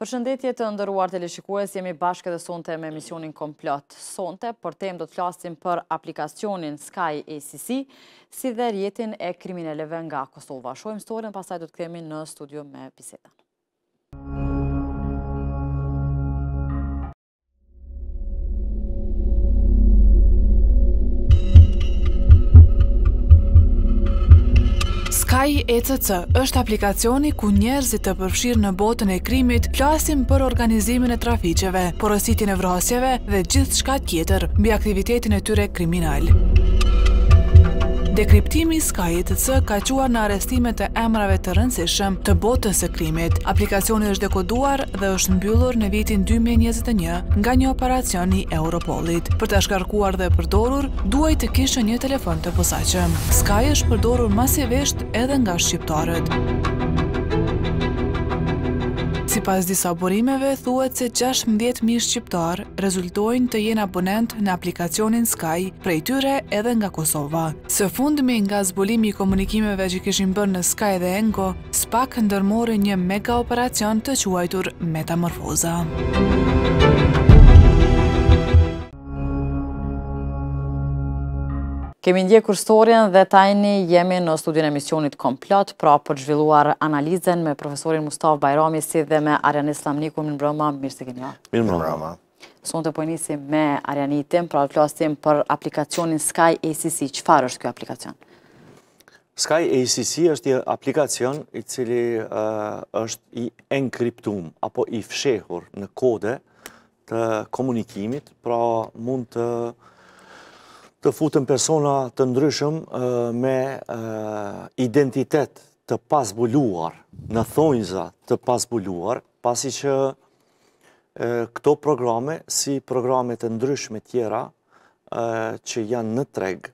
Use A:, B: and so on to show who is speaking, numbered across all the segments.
A: Për shëndetje të ndëruar të lëshikues, jemi bashkë edhe sonte me emisionin komplot sonte, për tem do të flasim për aplikacionin Sky ACC, si dhe rjetin e kriminelleve nga Kosova. Shohim storin, pasaj do të kemi në studio me Piseta.
B: Kaj ECC është aplikacioni ku njerëzit të përfshirë në botën e krimit plasim për organizimin e traficjeve, porositin e vrasjeve dhe gjithë shkat tjetër mbi aktivitetin e tyre kriminal. Dekriptimi cë ka quar në arestimet e emrave të rëndësishëm të botës e krimit. Aplikacioni është dekoduar dhe është mbyllur në vitin 2021 nga një operacioni Europolit. Për të shkarkuar dhe përdorur, duaj të kishë një telefon të posaqëm. Sky është përdorur masivisht edhe nga shqiptarët. Si pas disa burimeve, thuet se 16.000 shqiptar rezultojnë të jenë abonent në aplikacionin Sky, prej tyre edhe nga Kosova. Se fundmi nga zbulimi i komunikimeve që kishin bërë në Sky dhe Engo, spak ndërmori një mega operacion të quajtur metamorfoza.
A: Kemi ndje kur dhe tajni jemi në studion e misionit komplot, pra për zhvilluar analizen me profesorin Mustaf Bajrami si dhe me Arjan Islam Niku, minë broma, mirë se kënja.
C: Minë
B: broma.
A: Sonë të pojnisi me Arjan pra të klasim për aplikacionin Sky ACC. Qëfar është kjo aplikacion?
B: Sky ACC është i aplikacion i cili uh, është i enkryptum apo i fshehur në kode të komunikimit, pra mund të të futën persona të ndryshëm me identitet të pasbulluar, në thonjza të pasbulluar, pasi që këto programe, si programe të ndryshme tjera që janë në treg,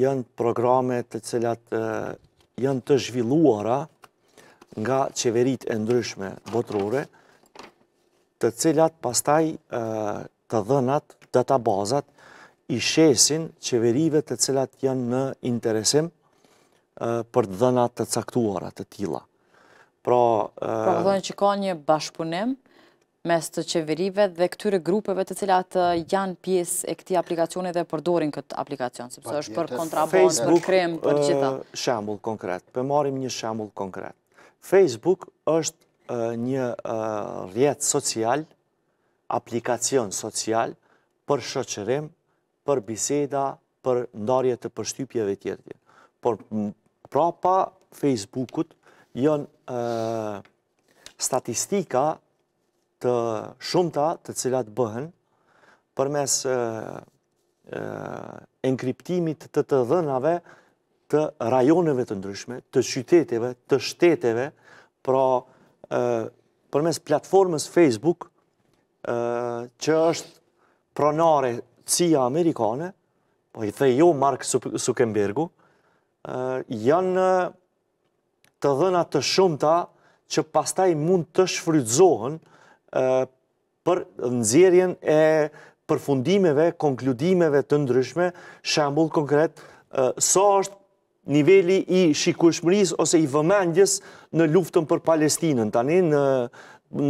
B: janë programe të cilat janë të zhvilluara nga qeverit e ndryshme botërore, të cilat pastaj të dhenat, databazat, i shesin qeverive të cilat janë në interesim për dënat të caktuarat të tila. Pra... Pra këtën po
A: që ka një bashkëpunim mes të qeverive dhe këtyre grupeve të cilat janë pjesë e këti aplikacioni dhe përdorin këtë aplikacion, sepse është për kontrabon, për krem, për qita.
B: Shambull konkret, përmarim një shambull konkret. Facebook është një rjetë social, aplikacion social për shoqërim, për biseda, për ndarje të përshtypjeve tjertje. Por prapa Facebookut jënë statistika të shumëta të cilat bëhen për mes enkriptimit të të dhënave të rajoneve të ndryshme, të qyteteve, të shteteve, pra për mes platformës Facebook që është pronare cia amerikane, po i the jo Mark Zuckerbergu, janë të dhëna të shumëta që pastaj mund të shfrydzohen për nëzirjen e përfundimeve, konkludimeve të ndryshme, shambull konkret, sa është nivelli i shikushmëris ose i vëmendjes në luftën për Palestinën, tani në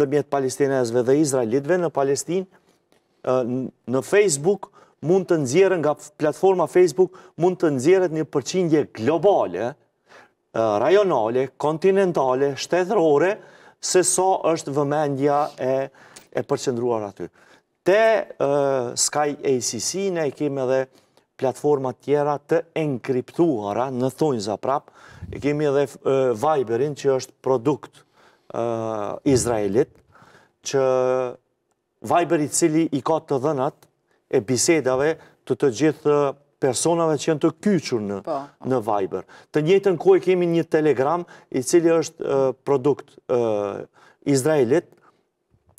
B: dëmjet Palestinesve dhe Izraelitve në Palestinë, në Facebook, mund të nëzjerën nga platforma Facebook, mund të nëzjerët një përqindje globale, rajonale, kontinentale, shtetërore, se sa është vëmendja e përqendruar aty. Te Sky ACC, ne e kemi edhe platformat tjera të enkriptuara në thunjë za prap, e kemi edhe Viberin, që është produkt Izraelit, që Viber i cili i ka të dhenat e bisedave të të gjithë personave që janë të kyqur po. në Viber. Të njëtën kohë i kemi një telegram i cili është produkt Izraelit,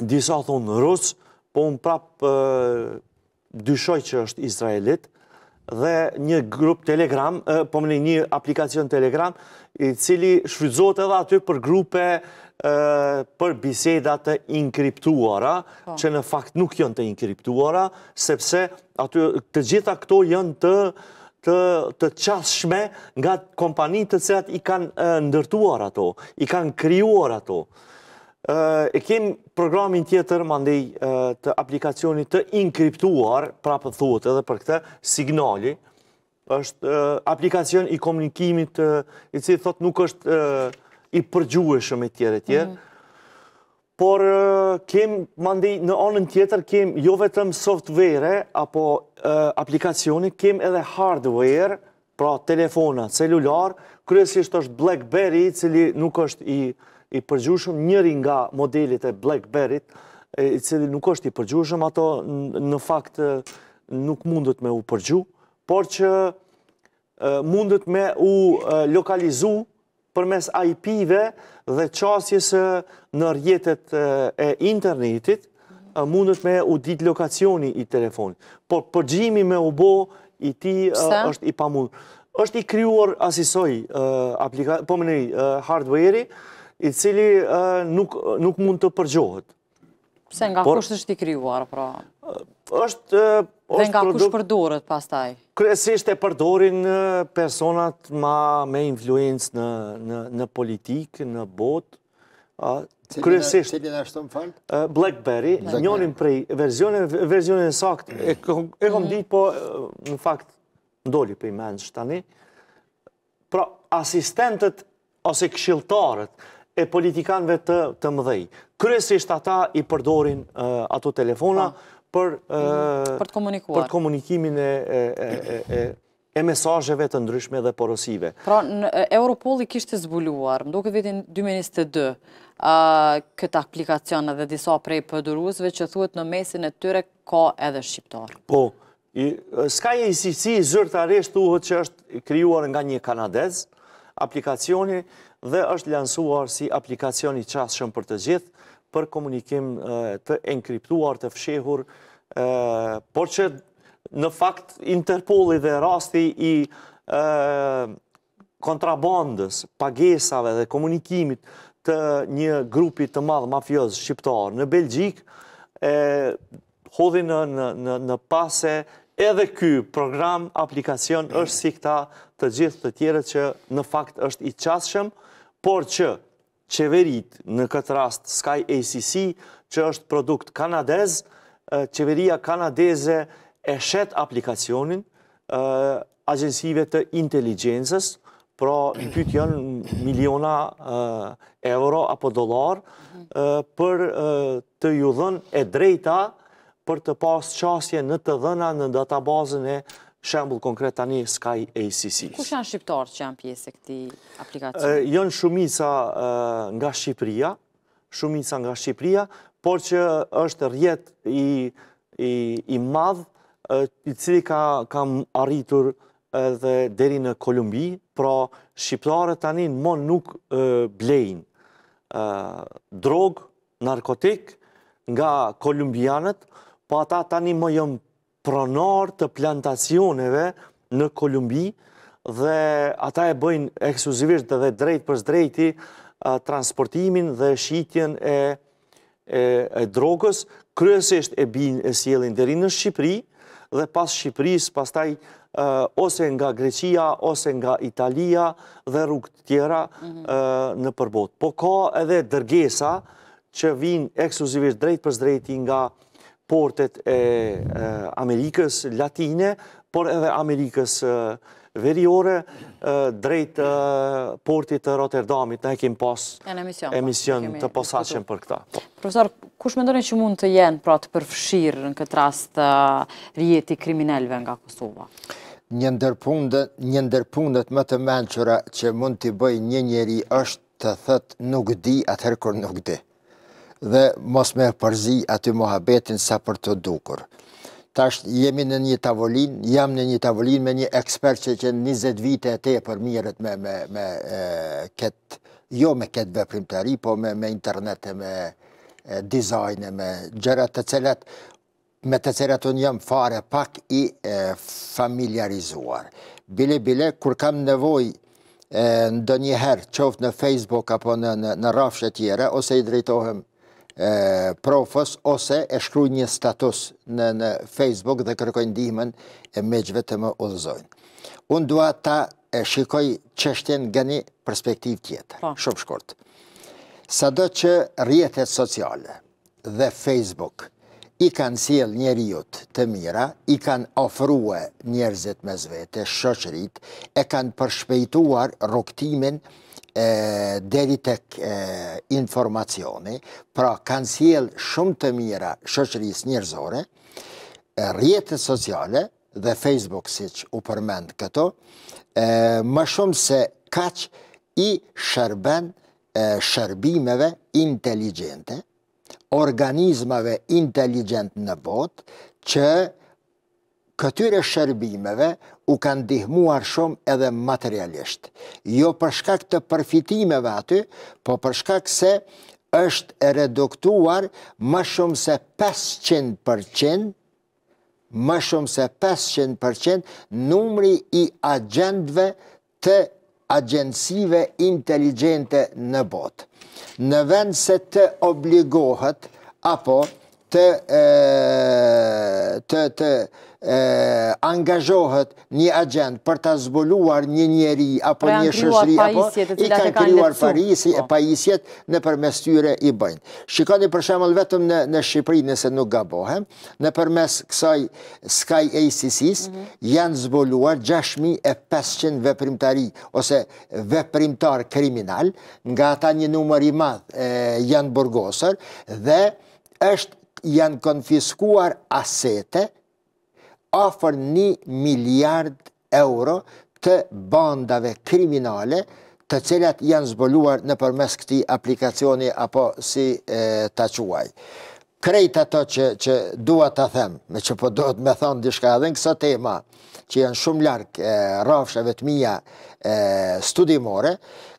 B: disa thonë në Rus, po unë prapë dyshoj që është Izraelit, dhe një grup telegram, po më një aplikacion telegram, i cili shfrydzot edhe aty për grupe për bisedat të inkriptuara, po. që në fakt nuk jënë të inkriptuara, sepse të gjitha këto jënë të të qashme nga kompani të cilat i kanë ndërtuar ato, i kanë kryuar ato. E kemë programin tjetër, mandej, të aplikacionit të inkriptuar, pra pëthot edhe për këte, signali, është aplikacion i komunikimit, i cilë thot nuk është, i përgjuhe shumë e tjere tjere. Mhm. Por kemë, mandi, në onën tjetër kemë jo vetëm software, apo aplikacioni, kemë edhe hardware, pra telefona, celular, kryesisht është Blackberry, cili nuk është i përgjushëm, njëri nga modelit e Blackberry, cili nuk është i përgjushëm, ato në fakt nuk mundët me u përgju, por që mundët me u lokalizu, përmes IP-ve dhe qasjes në rjetet e internetit, mundët me u dit lokacioni i telefonit. Por përgjimi me u bo i ti është i pamunë. është i kryuar asisoj pëmënej po hardware-i i cili nuk mund të përgjohet.
A: Pse nga kusht është i kryuar? Pra? është Dhe nga kush përdorët pastaj?
B: Kresisht e përdorin personat ma me influencë në politikë, në botë. Kresisht...
C: Cilin ashtë të më falë?
B: Blackberry, njonin prej verzionin e sakt. E kom mhm. ditë, po në fakt ndoli për i menë shtani. Pra, asistentët ose këshiltarët e politikanëve të mëdhej. Kresisht ata i përdorin ato telefona... Po. Mhm, për të Për komunikimin e e mesajëve të ndryshme dhe porosive.
A: Pra, në Europol i kishtë zbuluar, mdo këtë vitin 2022, këtë aplikacion dhe disa prej përduruzve që thuet në mesin e tyre ka edhe shqiptar.
B: Po, s'ka e i si zërtaresht thuhet që është kryuar nga një kanadez aplikacioni dhe është lansuar si aplikacioni qashëm për të gjithë, për komunikim të enkriptuar, të fshehur, por që në fakt Interpoli dhe rasti i kontrabandës, pagesave dhe komunikimit të një grupi të madhë mafiozë shqiptarë në Belgjik, hodhin në pase edhe ky program, aplikacion, mm. është si këta të gjithë të tjere që në fakt është i qashëm, por që qeverit në këtë rast Sky ACC, që është produkt kanadez, qeveria kanadeze e shet aplikacionin agjensive të inteligencës, pra në pytë janë miliona euro apo dolar për të ju dhën e drejta për të pas qasje në të dhëna në databazën e shembul konkret tani Sky ACC.
A: Kus janë shqiptarë që janë pjesë e këti aplikacioni?
B: Jënë shumica nga Shqipria, shumica nga Shqipria, por që është rjetë i madhë i cili ka arritur dhe deri në Kolumbi, pra shqiptarët tani në mon nuk blejnë drogë, narkotikë nga kolumbianët, po ata tani më jëmë pronar të plantacioneve në Kolumbi dhe ata e bëjnë ekskluzivisht dhe drejt për drejti transportimin dhe shqitjen e drogës, kryesisht e bin e sielin dheri në Shqipëri dhe pas Shqipëris, pas taj ose nga Grecia, ose nga Italia dhe rrug tjera mhm. në përbot. Po ka edhe dërgesa që vinë ekskluzivisht drejt për drejti nga portet e Amerikës Latine, por edhe Amerikës veriore drejt portit të Rotterdamit. Ne kemë pas emision po, të posaqen për këta. Po.
A: Profesor, kush me ndonë që mund të jenë pra të përfshirë në këtë rast rjeti kriminelve nga Kosova?
C: Një ndërpundet më të menqëra që mund të bëj një njeri është të thëtë nuk di atëherë kër nuk di dhe mos me përzi aty mohabetin sa për të dukur. Tash jemi në një tavolin, jam në një tavolin me një ekspert që që 20 vite e te për mirët me, me, me e, jo me ketë veprimtari, po me, me internet e me dizajne, me gjërat të cilat, me të cilat unë jam fare pak i familiarizuar. Bile, bile, kur kam nevoj ndonjëherë qoftë në Facebook apo në, në, në tjere, ose i drejtohem profës ose e shkru një status në, në Facebook dhe kërkojnë dihmen e meqve të më ullëzojnë. Unë dua ta e shikoj qështjen nga një perspektiv tjetër, po. shumë shkurt. Sa do që rjetet sociale dhe Facebook i kanë siel njeri jutë të mira, i kanë ofruë njerëzit me zvete, shoqërit, e kanë përshpejtuar rukëtimin deri të informacioni, pra kanë shumë të mira shëqërisë njërzore, rjetët sociale dhe Facebook si që u përmend këto, më shumë se kaq i shërben shërbimeve inteligente, organizmave inteligente në botë, që këtyre shërbimeve u kanë dihmuar shumë edhe materialisht. Jo përshkak të përfitimeve aty, po përshkak se është e reduktuar më shumë se 500% më shumë se 500% numri i agendve të agendësive inteligente në botë. Në vend se të obligohet, apo të, e, të, të e, angazhohet një agent për të zbuluar një njeri apo pra, një shëshri, apo i kanë kryuar parisi e po. pajisjet në përmes tyre i bëjnë. Shikoni për shemëll vetëm në, në Shqipëri nëse nuk gabohem, në përmes kësaj Sky ACC-s mm -hmm. janë zbuluar 6500 veprimtari ose veprimtar kriminal, nga ata një numër i madh janë burgosër dhe është janë konfiskuar asete, ofër një miliard euro të bandave kriminale, të cilat janë zbuluar në përmes këti aplikacioni apo si të quaj. Krejt ato që dua të them, me që po do të me thonë dishka edhe në kësa tema, që janë shumë larkë rafshëve të mija studimore,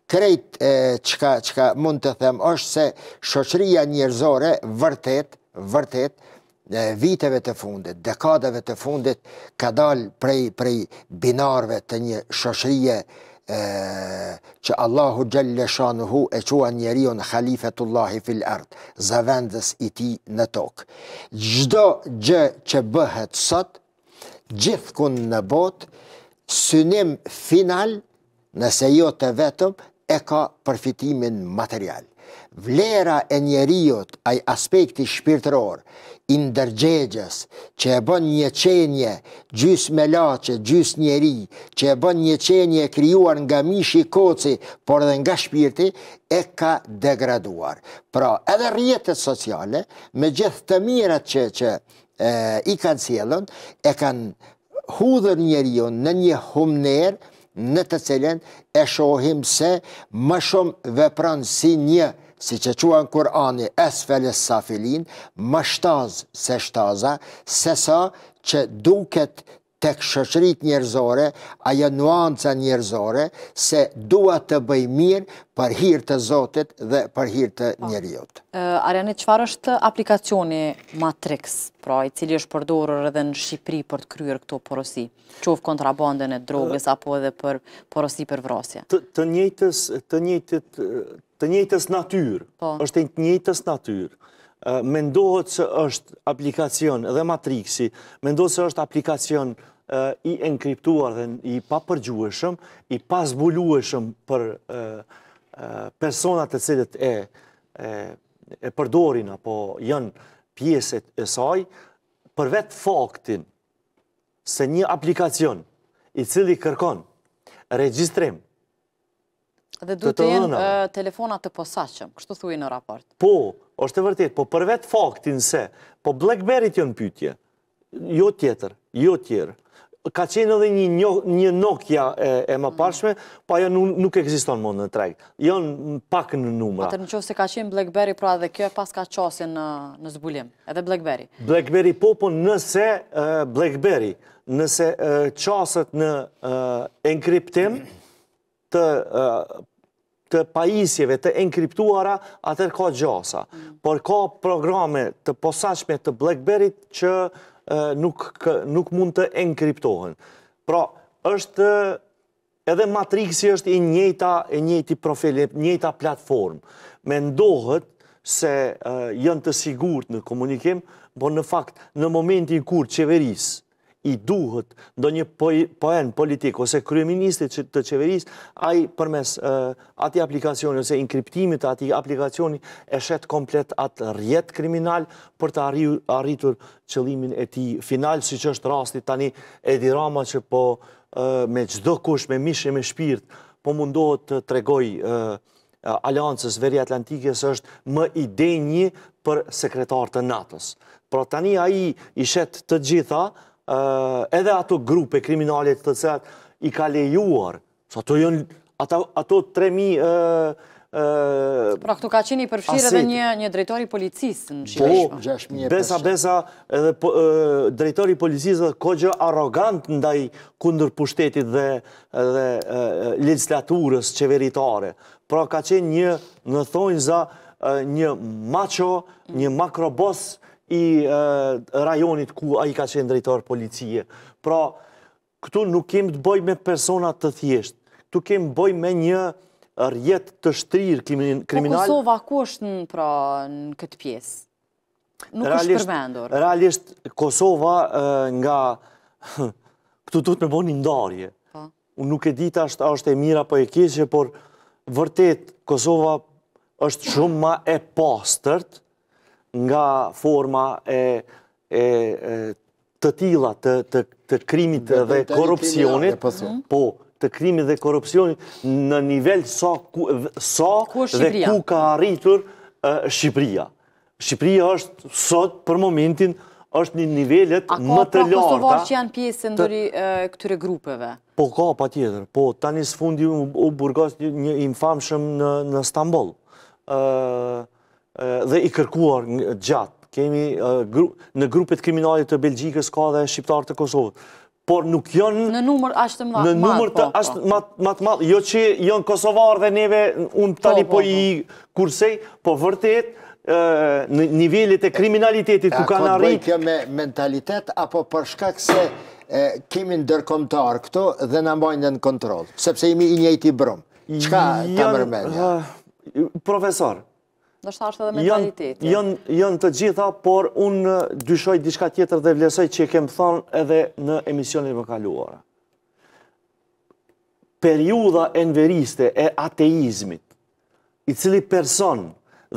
C: krejt që ka mund të them është se shoqëria njërzore vërtet vërtet, viteve të fundit, dekadeve të fundit, ka dal prej binarve të një shoshrije që Allahu gjellë shanë hu e qua njerion khalifetullahi fil ardë, zavendës i ti në tokë. Gjdo gjë që bëhet sot, gjithë kun në botë, synim final, nëse jo të vetëm, e ka përfitimin material vlera e njeriut aj aspekti shpirtëror, indërgjegjes, që e bën një qenje, gjys me lache, gjys njeri, që e bën një qenje kryuar nga mishi koci, por dhe nga shpirti, e ka degraduar. Pra, edhe rjetet sociale, me gjithë të mirat që, e, i kanë sielën, e kanë hudhër njeriun në një humner, në të cilën e shohim se më shumë vepran si një si që qua në Kurani, esfele sa filin, ma shtaz se shtaza, se sa që duket të këshëshrit njërzore, aja nuanca njërzore, se dua të bëj mirë për hirtë të zotit dhe për hirtë të po. njëriot.
A: Arjanit, qëfar është aplikacioni Matrix, pra i cili është përdorër edhe në Shqipri për të kryrë këto porosi, qovë kontrabandën e drogës apo edhe për porosi për vrasja?
B: Të njëtës, të njëtët, të njëjtës natyrë, po. është të njëjtës natyrë, mendohet që është aplikacion dhe matriksi, mendohet që është aplikacion i enkriptuar dhe i papërgjueshëm, i pasbulueshëm për personat të cilët e përdorin apo jënë pjeset e saj, për vetë faktin se një aplikacion i cili kërkon registrim
A: Dhe duhet të jenë telefonat të posaqëm, kështu thuj në raport.
B: Po, është e vërtit, po për vetë faktin se, po Blackberry të në pytje, jo tjetër, jo tjerë. Ka qenë edhe një Nokia e më mm. pashme, pa po jo nuk eksiston më në tregë. Jënë pak në numra. Atër në
A: qovë se ka qenë Blackberry, pra dhe kjo e pas ka qasin në zbulim, edhe Blackberry.
B: Blackberry po, po nëse Blackberry, nëse qasët në enkryptim të të pajisjeve të enkriptuara, atër ka gjasa. Por ka programe të posashme të Blackberry-t që nuk mund të enkriptohen. Pra, është edhe matriksi është i njëta e njëti profil, njëta platformë, Me ndohët se jënë të sigurët në komunikim, por në fakt, në momentin kur qeverisë, i duhet ndo një poen politik ose kryeministit të qeveris, a i përmes ati aplikacioni ose inkriptimit ati aplikacioni e shetë komplet atë rjetë kriminal për të arritur qëlimin e ti final, si që është rastit tani edhi rama që po me gjdo kush, me mishë e me shpirt, po mundohet të tregoj aliancës veri atlantikës është më ide një për sekretar të natës. Pra tani a i i të gjitha, edhe ato grupe kriminalit të cilat i ka lejuar, sa të jënë ato 3.000... Pra këtu ka qeni i përfshirë edhe
A: një drejtori policisë në shqipëshme. Po, besa,
B: besa, edhe po, drejtori policisë dhe kogjë arogant ndaj kundër pushtetit dhe legislaturës qeveritare. Pra ka qeni një në thonjë za një macho, mm. një makrobosë, i rajonit ku a i ka qenë drejtor policie. Pra, këtu nuk kemë të boj me personat të thjesht, Tu kemë boj me një rjet të shtrir po, kriminal. Po Kosova
A: ku është në pra në këtë piesë?
B: Nuk është përmendur. Realisht, Kosova nga këtu të të me boj një ndarje. Po. Unë nuk e ditë, ashtë ashtë e mira për po e kishë, por vërtet, Kosova është shumë ma e pastërt, nga forma e të tila të krimit dhe korupcionit, po, po të krimit dhe korupcionit në nivel sa dhe ku ka arritur Shqipria. Shqipria është sot për momentin është një nivellet më të larta A ka Kosovar që
A: janë pjesë ndëri grupeve?
B: Po ka, pa tjetër. Po, tani së fundi u burgas një infamshëm në Stambol dhe i kërkuar gjatë. Kemi në grupet kriminalit të Belgjikës ka dhe shqiptarë të Kosovët. Por nuk janë... Në numër ashtë matë matë. Në numër po, të po. ashtë matë matë. Jo që janë Kosovarë dhe neve unë tani po, po i kursej, po vërtet në nivellit e kriminalitetit ku kanë arritë...
C: Këtë bëjtë me mentalitet, apo përshka këse kemi në dërkomtarë këto dhe në mbajnë në kontrolë, sepse imi i njëjti brumë. Qëka të mërmenja?
B: Profesor,
A: Nështë ashtë edhe mentaliteti.
B: Jënë të gjitha, por unë dyshoj diçka tjetër dhe vlesoj që kemë thonë edhe në emisionin më kaluara. Periuda enveriste e ateizmit, i cili person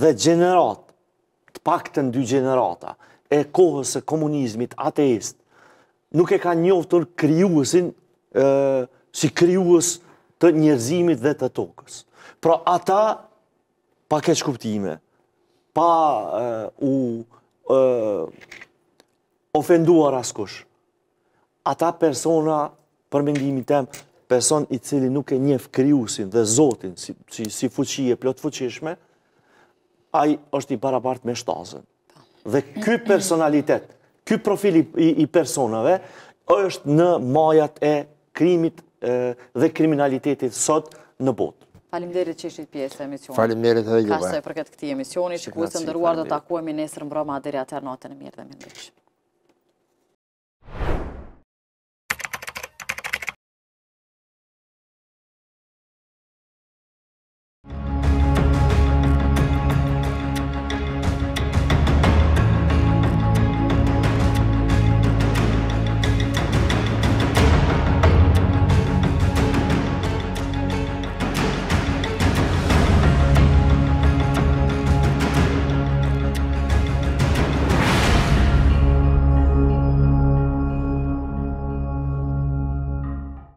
B: dhe generat, të pak të ndy generata, e kohës e komunizmit ateist, nuk e ka njoftur kryuësin si kryuës të njerëzimit dhe të tokës. Pra ata pa keq kuptime, pa u ofenduar askush. Ata persona, për mendimi tem, person i cili nuk e njef kryusin dhe zotin, si fuqie, plot fuqishme, a i është i parapart me shtazën. Dhe ky personalitet, ky profil i personave, është në majat e krimit dhe kriminalitetit sot në botë.
A: Faleminderit që ishit pjesë e emisioni.
B: të edhe juve. Kasoj për këtë këti emisioni, që ku se ndëruar dhe
A: takuemi nesër mbroma, deri atër natën e mirë dhe mirë dhe mirë.